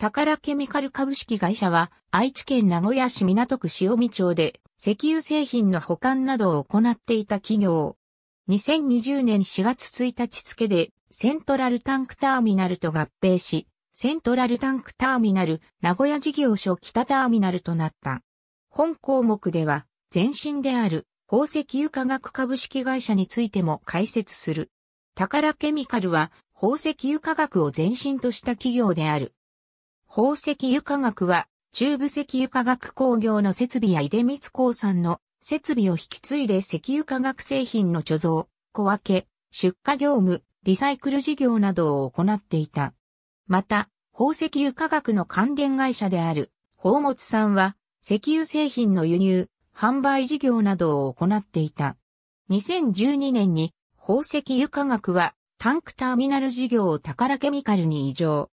宝ケミカル株式会社は、愛知県名古屋市港区塩見町で、石油製品の保管などを行っていた企業。2020年4月1日付で、セントラルタンクターミナルと合併し、セントラルタンクターミナル、名古屋事業所北ターミナルとなった。本項目では、前身である、宝石油化学株式会社についても解説する。宝ケミカルは、宝石油化学を前身とした企業である。宝石油化学は、中部石油化学工業の設備や出光興産の設備を引き継いで石油化学製品の貯蔵、小分け、出荷業務、リサイクル事業などを行っていた。また、宝石油化学の関連会社である、宝物さんは、石油製品の輸入、販売事業などを行っていた。2012年に、宝石油化学は、タンクターミナル事業を宝ケミカルに移譲。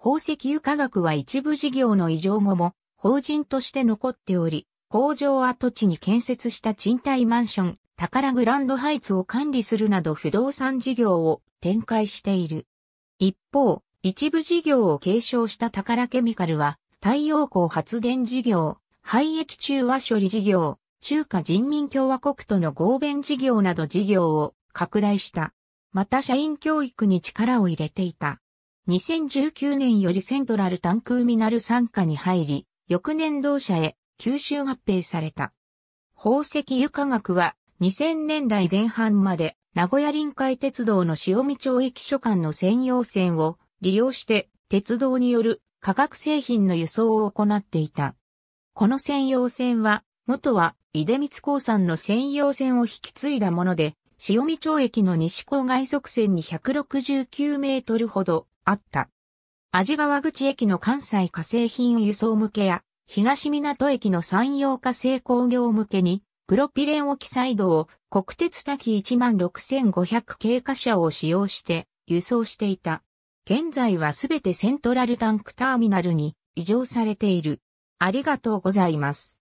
宝石油化学は一部事業の異常後も法人として残っており、工場跡地に建設した賃貸マンション、宝グランドハイツを管理するなど不動産事業を展開している。一方、一部事業を継承した宝ケミカルは、太陽光発電事業、廃液中和処理事業、中華人民共和国との合弁事業など事業を拡大した。また社員教育に力を入れていた。2019年よりセントラルタンクーミナル参加に入り、翌年同社へ吸収合併された。宝石油化学は2000年代前半まで名古屋臨海鉄道の塩見町駅所間の専用線を利用して鉄道による化学製品の輸送を行っていた。この専用線は元は出光興産の専用線を引き継いだもので、塩見町駅の西郊外側線に169メートルほどあった。安治川口駅の関西化成品輸送向けや、東港駅の山陽化成工業向けに、プロピレンオキサイドを国鉄滝16500経過車を使用して輸送していた。現在はすべてセントラルタンクターミナルに移乗されている。ありがとうございます。